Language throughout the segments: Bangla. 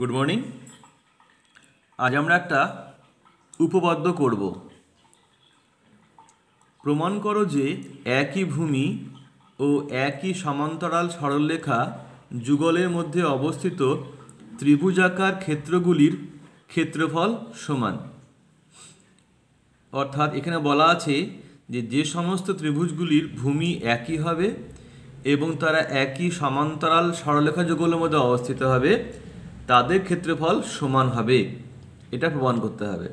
গুড মর্নিং আজ আমরা একটা উপপাদ্য করব প্রমাণ করো যে একই ভূমি ও একই সমান্তরাল সরলরেখা যুগলের মধ্যে অবস্থিত ত্রিভুজাকার ক্ষেত্রগুলির ক্ষেত্রফল সমান অর্থাৎ এখানে বলা আছে যে যে সমস্ত ত্রিভুজগুলির ভূমি একই হবে এবং তারা একই সমান্তরাল সরলরেখা যুগলের মধ্যে অবস্থিত হবে তাদের ক্ষেত্রফল সমান হবে এটা প্রমাণ করতে হবে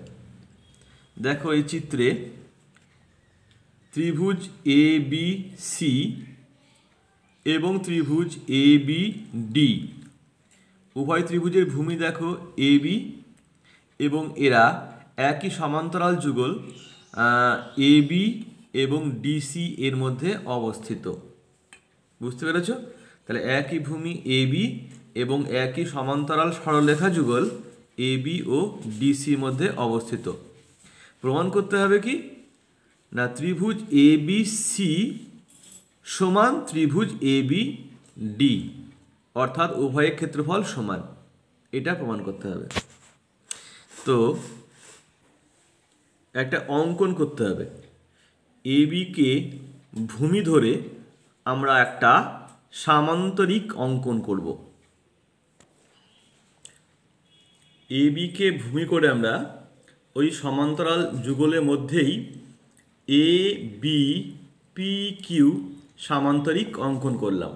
দেখো এই চিত্রে ত্রিভুজ এ বি সি এবং ত্রিভুজ এ বি ডি উভয় ত্রিভুজের ভূমি দেখো এ বি এবং এরা একই সমান্তরাল যুগল এ বি এবং ডিসি এর মধ্যে অবস্থিত বুঝতে পেরেছ তাহলে একই ভূমি এ বি এবং একই সমান্তরাল সরলরেখা যুগল এ বি ও ডিসি মধ্যে অবস্থিত প্রমাণ করতে হবে কি না ত্রিভুজ এ বি সি সমান ত্রিভুজ এ বি ডি অর্থাৎ উভয়ের ক্ষেত্রফল সমান এটা প্রমাণ করতে হবে তো একটা অঙ্কন করতে হবে এ বিকে ভূমি ধরে আমরা একটা সামান্তরিক অঙ্কন করব এ বিকে ভূমি করে আমরা ওই সমান্তরাল যুগলের মধ্যেই এ বি পি কিউ সামান্তরিক অঙ্কন করলাম